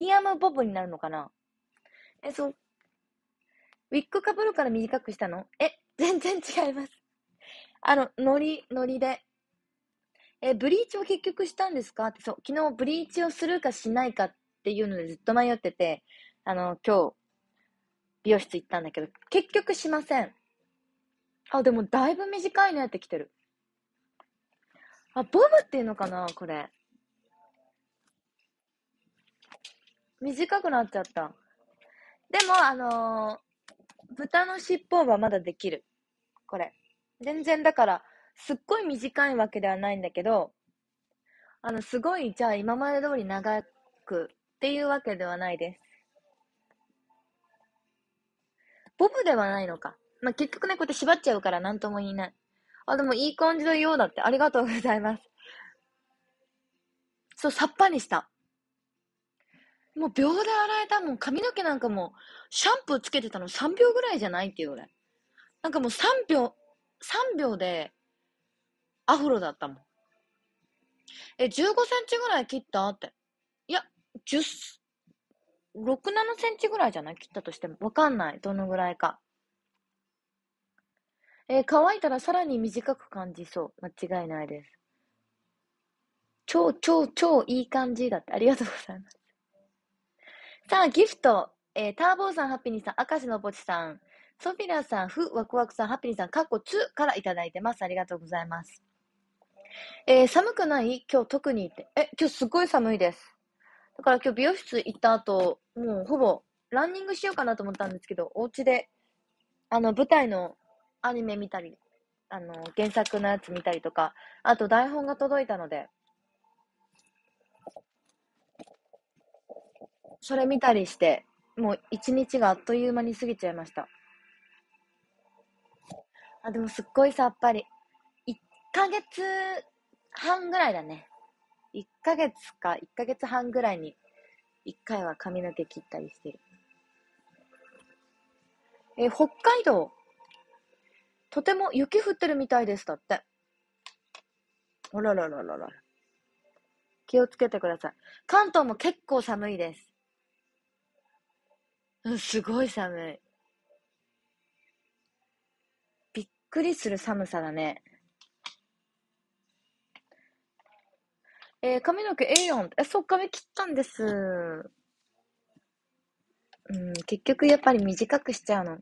リアム・ボブになるのかなえ、そう。ウィッグかぶるから短くしたのえ、全然違います。あの、ノリ、ノリで。え、ブリーチを結局したんですかって、そう、昨日ブリーチをするかしないかっていうのでずっと迷ってて、あの、今日、美容室行ったんだけど、結局しません。あ、でもだいぶ短いのやってきてる。あ、ボブっていうのかなこれ。短くなっちゃった。でも、あのー、豚の尻尾はまだできる。これ。全然だから、すっごい短いわけではないんだけど、あの、すごい、じゃあ今まで通り長くっていうわけではないです。ボブではないのか。まあ、結局ね、こうやって縛っちゃうから何とも言えない。あ、でもいい感じのようだって。ありがとうございます。そう、さっぱりした。もう秒で洗えたもん。髪の毛なんかも、シャンプーつけてたの3秒ぐらいじゃないっていうぐらい。なんかもう3秒、3秒で、アフロだったもん。え、15センチぐらい切ったって。いや、10、6、7センチぐらいじゃない切ったとしても。わかんない。どのぐらいか。えー、乾いたらさらに短く感じそう。間違いないです。超、超、超いい感じだって。ありがとうございます。さあ、ギフト。えー、ターボーさん、ハッピーニーさん、赤石のぼちさん、ソフィラさん、ふ、ワクワクさん、ハッピーニーさん、カッコ2からいただいてます。ありがとうございます。えー、寒くない今日特にって。え、今日すごい寒いです。だから今日美容室行った後、もうほぼランニングしようかなと思ったんですけど、お家で、あの、舞台のアニメ見たり、あの、原作のやつ見たりとか、あと台本が届いたので、それ見たりして、もう一日があっという間に過ぎちゃいました。あ、でもすっごいさっぱり。1ヶ月半ぐらいだね。1ヶ月か、1ヶ月半ぐらいに1回は髪の毛切ったりしてる。え、北海道。とても雪降ってるみたいです、だって。あららららら。気をつけてください。関東も結構寒いです。うん、すごい寒い。びっくりする寒さだね。えー、髪の毛 A4。え、そう、髪切ったんです。うん、結局やっぱり短くしちゃうの。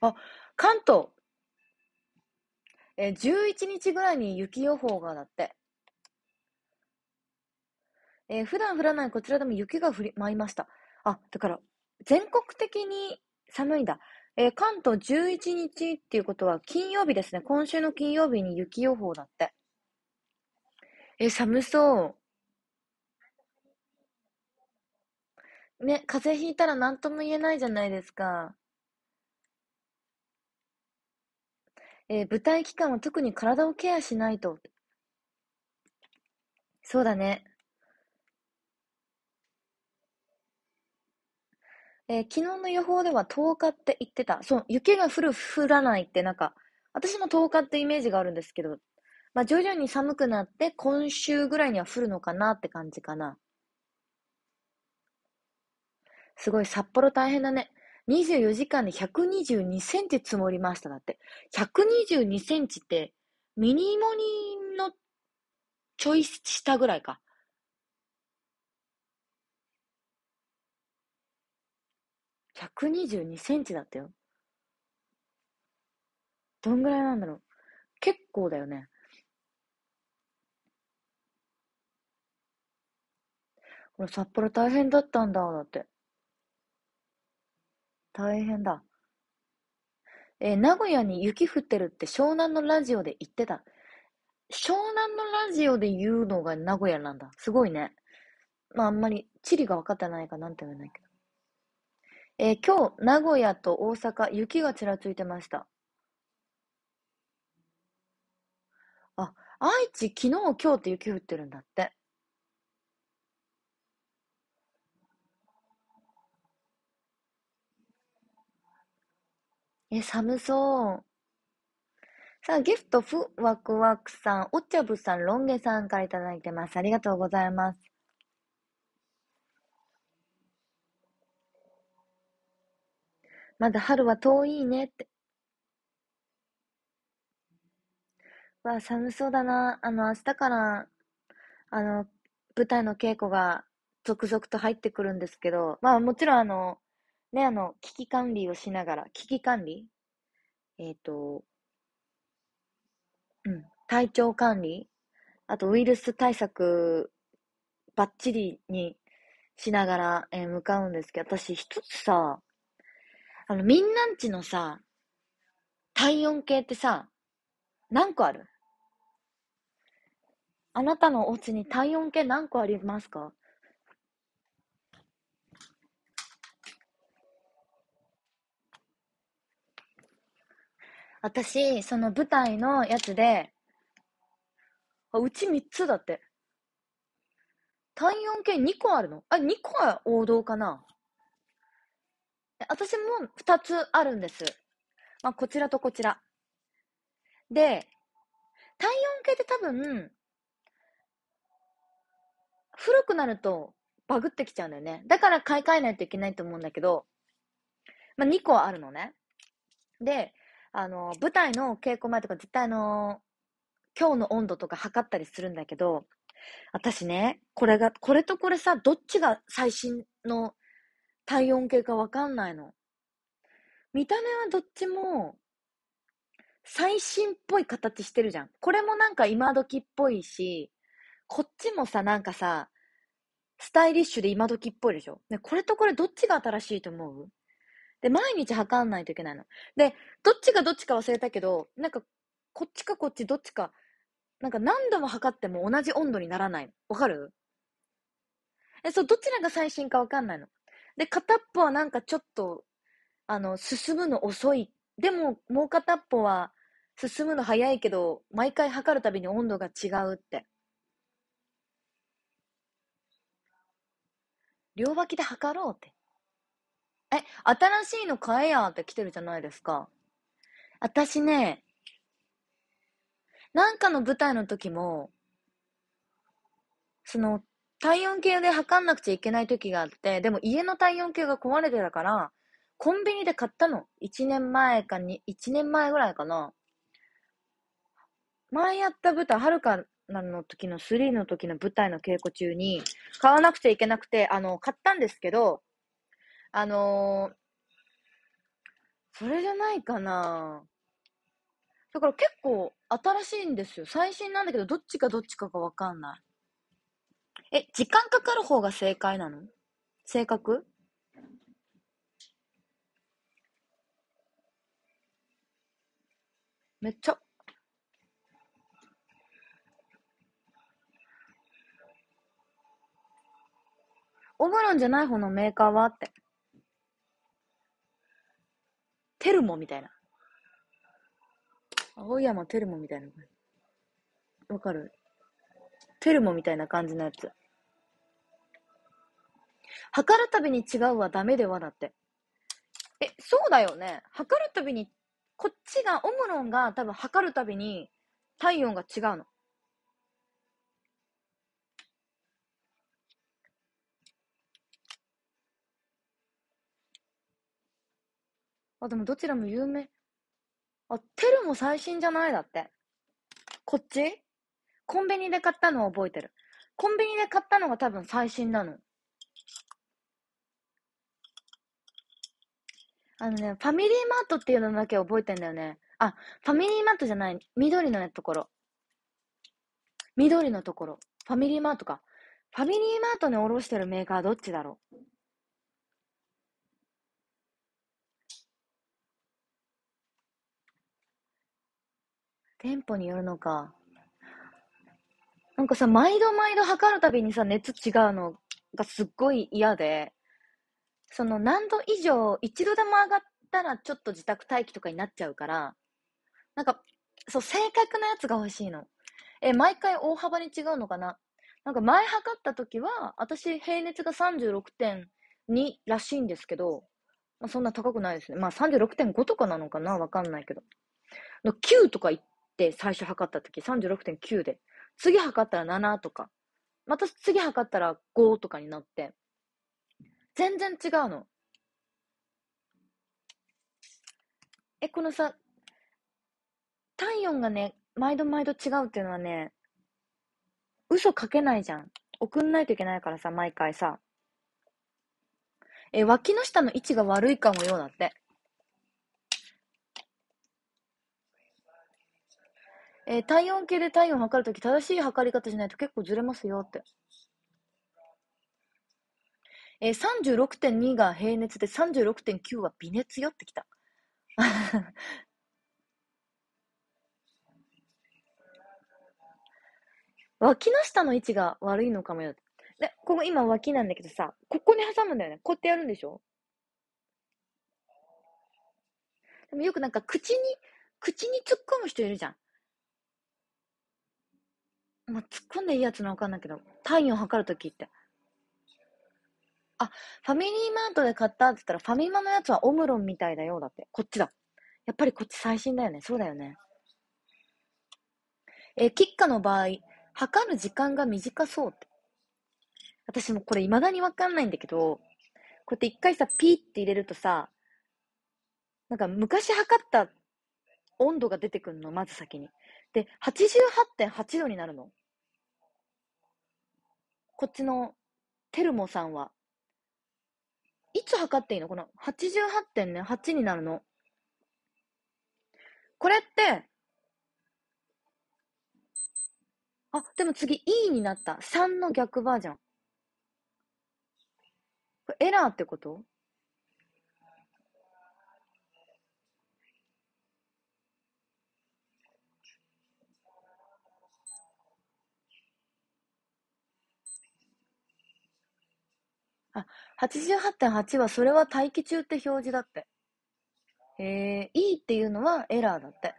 あ、関東。えー、11日ぐらいに雪予報がだって。えー、普段降らないこちらでも雪が降り舞いました。あ、だから、全国的に寒いんだ。えー、関東11日っていうことは金曜日ですね。今週の金曜日に雪予報だって。えー、寒そう。ね、風邪ひいたら何とも言えないじゃないですか。えー、舞台期間は特に体をケアしないと。そうだね。えー、昨日の予報では10日って言ってた。そう、雪が降る、降らないってなんか、私も10日ってイメージがあるんですけど、まあ、徐々に寒くなって、今週ぐらいには降るのかなって感じかな。すごい、札幌大変だね。24時間で122センチ積もりましただって。122センチって、ミニモニのイスしたぐらいか。122センチだったよ。どんぐらいなんだろう。結構だよね。俺、札幌大変だったんだ、だって。大変だ。えー、名古屋に雪降ってるって湘南のラジオで言ってた。湘南のラジオで言うのが名古屋なんだ。すごいね。まあ、あんまり地理が分かってないかなんて言わないけど。えー、今日、名古屋と大阪、雪がちらついてました。あ、愛知、昨日、今日って雪降ってるんだって。え、寒そう。さあ、ギフト、ふ、わくわくさん、おちゃぶさん、ロンゲさんからいただいてます。ありがとうございます。まだ春は遠いねって。わ寒そうだな。あの、明日から、あの、舞台の稽古が続々と入ってくるんですけど、まあもちろんあの、ね、あの、危機管理をしながら、危機管理えっ、ー、と、うん、体調管理あとウイルス対策ばっちりにしながら、えー、向かうんですけど、私一つさ、あの、みんなんちのさ、体温計ってさ、何個あるあなたのお家に体温計何個ありますか私、その舞台のやつで、あ、うち3つだって。体温計2個あるのあ、2個は王道かな私も2つあるんです。まあ、こちらとこちら。で、体温計って多分、古くなるとバグってきちゃうんだよね。だから買い替えないといけないと思うんだけど、まあ、2個あるのね。で、あの、舞台の稽古前とか絶対あの、今日の温度とか測ったりするんだけど、私ね、これが、これとこれさ、どっちが最新の体温計かわかんないの。見た目はどっちも、最新っぽい形してるじゃん。これもなんか今時っぽいし、こっちもさ、なんかさ、スタイリッシュで今時っぽいでしょ。ね、これとこれどっちが新しいと思うで、毎日測んないといけないの。で、どっちがどっちか忘れたけど、なんか、こっちかこっちどっちか、なんか何度も測っても同じ温度にならないの。わかるえ、そう、どちらが最新かわかんないの。で、片っぽはなんかちょっと、あの、進むの遅い。でも、もう片っぽは進むの早いけど、毎回測るたびに温度が違うって。両脇で測ろうって。え、新しいの買えやって来てるじゃないですか。私ね、なんかの舞台の時も、その、体温計で測んなくちゃいけない時があって、でも家の体温計が壊れてたから、コンビニで買ったの。1年前かに、1年前ぐらいかな。前やった舞台、はるかなの時の3の時の舞台の稽古中に、買わなくちゃいけなくて、あの、買ったんですけど、あのー、それじゃないかな。だから結構新しいんですよ。最新なんだけど、どっちかどっちかがわかんない。え、時間かかる方が正解なの正確めっちゃ。オムロンじゃない方のメーカーはって。テルモみたいな。青山テルモみたいな。わかるフェルモみたいな感じのやつ。測るたびに違うはダメではだって。え、そうだよね。測るたびに、こっちが、オムロンが多分測るたびに体温が違うの。あ、でもどちらも有名。あ、テルも最新じゃないだって。こっちコンビニで買ったのを覚えてる。コンビニで買ったのが多分最新なの。あのね、ファミリーマートっていうのだけ覚えてんだよね。あ、ファミリーマートじゃない。緑のところ。緑のところ。ファミリーマートか。ファミリーマートに卸してるメーカーどっちだろう店舗によるのか。なんかさ、毎度毎度測るたびにさ、熱違うのがすっごい嫌で、その何度以上、一度でも上がったらちょっと自宅待機とかになっちゃうから、なんか、そう、正確なやつが欲しいの。え、毎回大幅に違うのかななんか前測った時は、私平熱が36.2らしいんですけど、まあ、そんな高くないですね。まあ36.5とかなのかなわかんないけど。の9とか言って最初測った時36.9で。次測ったら7とか、また次測ったら5とかになって、全然違うの。え、このさ、体温がね、毎度毎度違うっていうのはね、嘘かけないじゃん。送んないといけないからさ、毎回さ。え、脇の下の位置が悪いかもようだって。えー、体温計で体温を測るとき、正しい測り方じゃないと結構ずれますよって。えー、36.2が平熱で36.9は微熱よってきた。脇の下の位置が悪いのかもよ。で、ここ今脇なんだけどさ、ここに挟むんだよね。こうやってやるんでしょでもよくなんか口に、口に突っ込む人いるじゃん。まあ、突っ込んでいいやつのわかんないけど、単位を測るときって。あ、ファミリーマートで買ったって言ったら、ファミマのやつはオムロンみたいだよ、だって。こっちだ。やっぱりこっち最新だよね。そうだよね。えキッカの場合、測る時間が短そうって。私もこれ未だにわかんないんだけど、こうやって一回さ、ピーって入れるとさ、なんか昔測った温度が出てくるの、まず先に。で、88.8度になるの。こっちのテルモさんは、いつ測っていいのこの88.8になるの。これって、あ、でも次 E になった。3の逆バージョン。エラーってことあ、88.8はそれは待機中って表示だって。えー、E っていうのはエラーだって。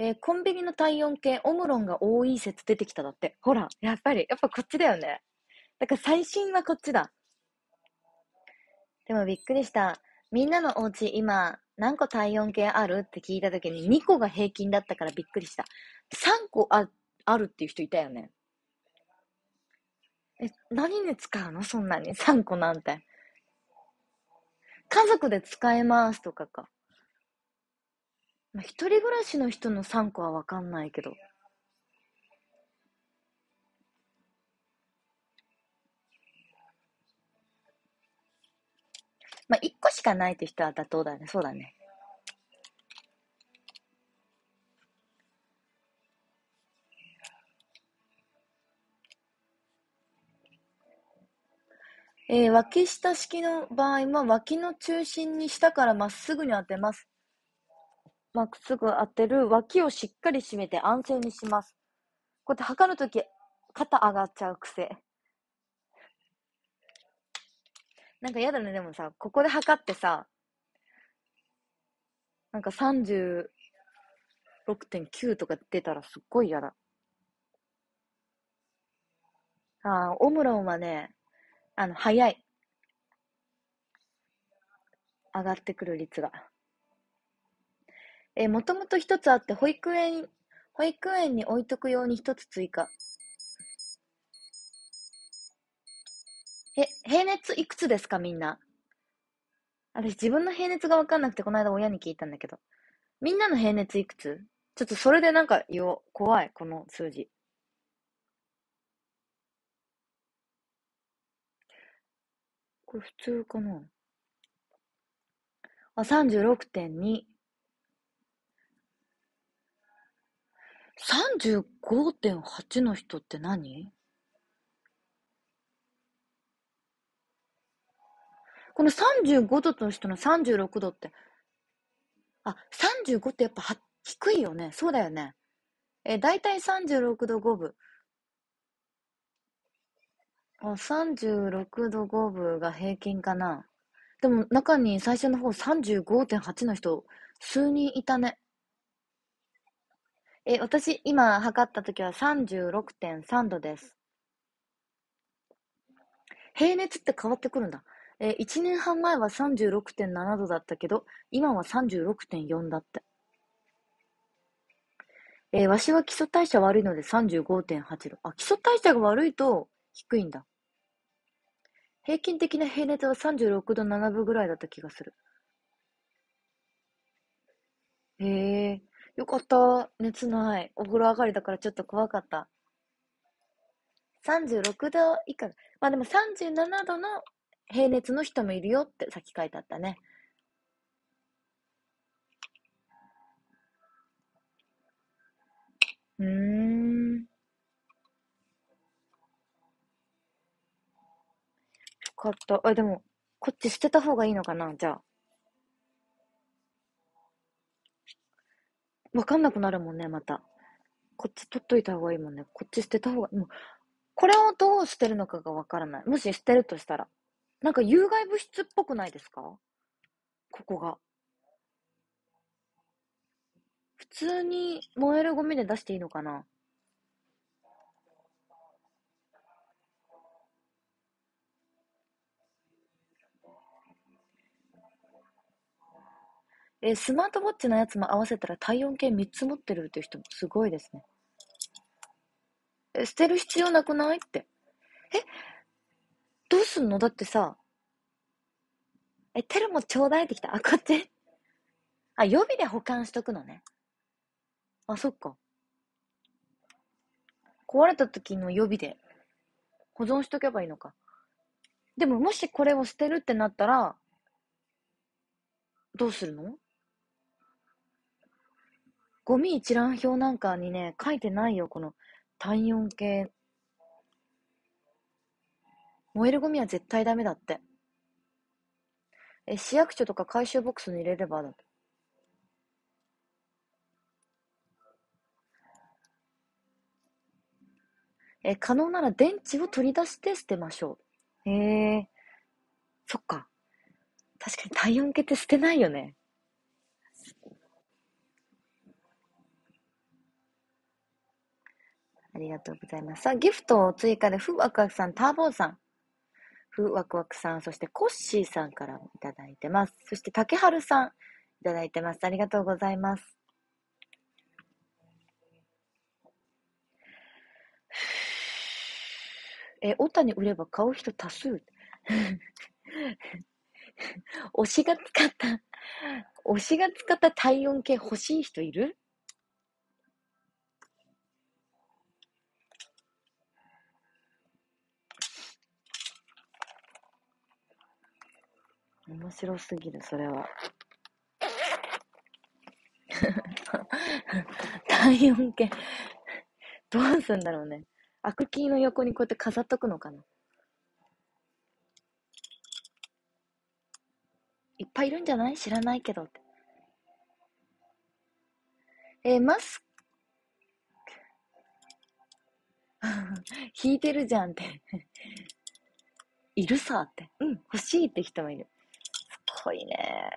えー、コンビニの体温計、オムロンが多い説出てきただって。ほら、やっぱり、やっぱこっちだよね。だから最新はこっちだ。でもびっくりした。みんなのお家今、何個体温計あるって聞いた時に2個が平均だったからびっくりした。3個ああるっていう人いたよね。え、何に使うのそんなに。3個なんて。家族で使えますとかか。まあ、一人暮らしの人の3個はわかんないけど。しかないって人は妥当だね。そうだね。えー、脇下式の場合は、脇の中心に下からまっすぐに当てます。まっすぐ当てる、脇をしっかり締めて安静にします。こうやって測るとき、肩上がっちゃう癖。なんか嫌だね、でもさ、ここで測ってさ、なんか36.9とか出たらすっごい嫌だ。ああ、オムロンはね、あの、早い。上がってくる率が。えもともと一つあって、保育園、保育園に置いとくように一つ追加。え、平熱いくつですかみんな。私自分の平熱がわかんなくて、この間親に聞いたんだけど。みんなの平熱いくつちょっとそれでなんか言おう。怖い、この数字。これ普通かなあ、36.2。35.8の人って何この35度の人の36度って、あ、35ってやっぱ低いよね。そうだよね。え、だいたい36度5分。あ、36度5分が平均かな。でも中に最初の方35.8の人、数人いたね。え、私、今測った時は36.3度です。平熱って変わってくるんだ。えー、1年半前は36.7度だったけど、今は36.4だって。えー、わしは基礎代謝悪いので35.8度。あ、基礎代謝が悪いと低いんだ。平均的な平熱は36度7分ぐらいだった気がする。へえー、よかった。熱ない。お風呂上がりだからちょっと怖かった。36度以下。まあでも37度の平熱の人もいるよってさっき書いてあったね。うーん。よかった。あ、でも、こっち捨てた方がいいのかなじゃあ。わかんなくなるもんね、また。こっち取っといた方がいいもんね。こっち捨てた方が、もう、これをどう捨てるのかがわからない。もし捨てるとしたら。なんか有害物質っぽくないですかここが。普通に燃えるゴミで出していいのかなえスマートウォッチのやつも合わせたら体温計3つ持ってるっていう人もすごいですね。え捨てる必要なくないって。え、どうすんのだってさ、え、テルもちょうだいってきた。あ、こっちあ、予備で保管しとくのね。あ、そっか。壊れた時の予備で保存しとけばいいのか。でももしこれを捨てるってなったら、どうするのゴミ一覧表なんかにね、書いてないよ、この体温計燃えるゴミは絶対ダメだって。え、市役所とか回収ボックスに入れればだと。え、可能なら電池を取り出して捨てましょう。へえ、そっか。確かに体温計って捨てないよね。ありがとうございます。さあ、ギフトを追加で、ふわくわくさん、ターボーさん。ふワクわくさん、そしてコッシーさんからもいただいてます。そして竹春さん、いただいてます。ありがとうございます。え、オタに売れば買う人多数。推しが使った、推しが使った体温計欲しい人いる面白すぎる、それは。体温計どうすんだろうね。アクキーの横にこうやって飾っとくのかな。いっぱいいるんじゃない知らないけどって。えー、マスク 引いてるじゃんっているさって。うん、欲しいって人もいる。こいいね。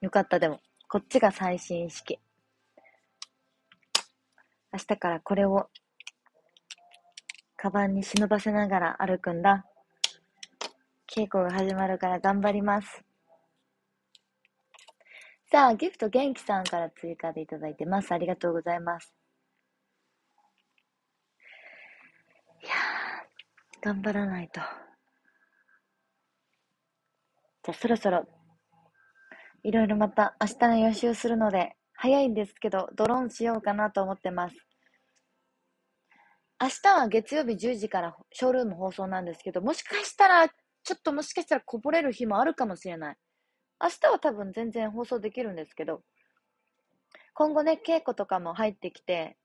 よかった、でも。こっちが最新式。明日からこれを、カバンに忍ばせながら歩くんだ。稽古が始まるから頑張ります。さあ、ギフト元気さんから追加でいただいてます。ありがとうございます。いやー、頑張らないと。じゃあそろそろ、いろいろまた明日の予習するので、早いんですけど、ドローンしようかなと思ってます。明日は月曜日10時からショールーム放送なんですけど、もしかしたら、ちょっともしかしたらこぼれる日もあるかもしれない。明日は多分全然放送できるんですけど、今後ね、稽古とかも入ってきて、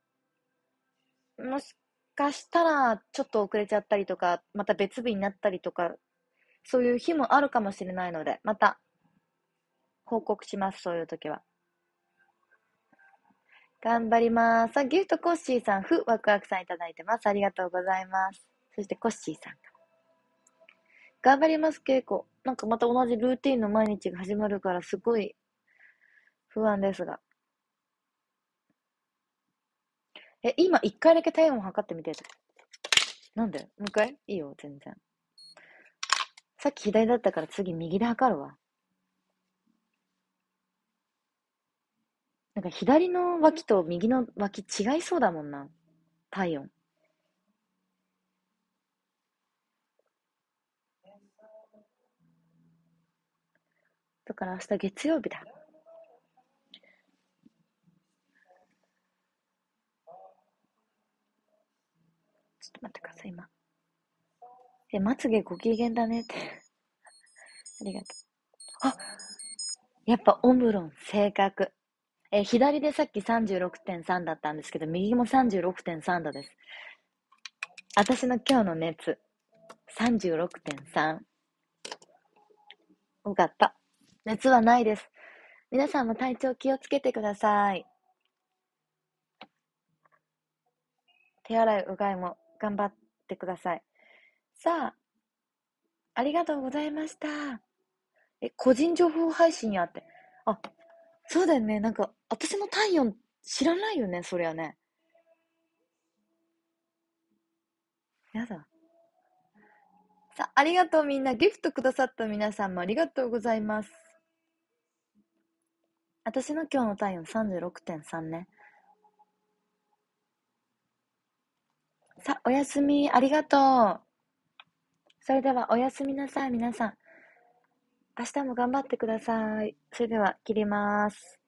もしかしたらちょっと遅れちゃったりとか、また別日になったりとかそういう日もあるかもしれないので、また報告します、そういう時は。頑張ります。ギフトコッシーさん、ふ、ワクワクさんいただいてます。ありがとうございます。そしてコッシーさん頑張ります、稽古。なんかまた同じルーティンの毎日が始まるから、すごい不安ですが。え、今一回だけ体温測ってみてなんでもう一回いいよ、全然。さっき左だったから次右で測るわ。なんか左の脇と右の脇違いそうだもんな。体温。だから明日月曜日だ。ちょっと待ってください、今。で、まつげご機嫌だねって ありがとう。あやっぱオムロン、性格。え、左でさっき36.3だったんですけど、右も36.3度です。私の今日の熱、36.3。よかった。熱はないです。皆さんも体調気をつけてください。手洗いうがいも頑張ってください。さあ、ありがとうございました。え、個人情報配信やって。あ、そうだよね。なんか、私の体温知らないよね、そりゃね。やだ。さあ、ありがとうみんな。ギフトくださった皆さんもありがとうございます。私の今日の体温36.3ね。さあ、おやすみ。ありがとう。それではおやすみなさい、皆さん。明日も頑張ってください。それでは、切ります。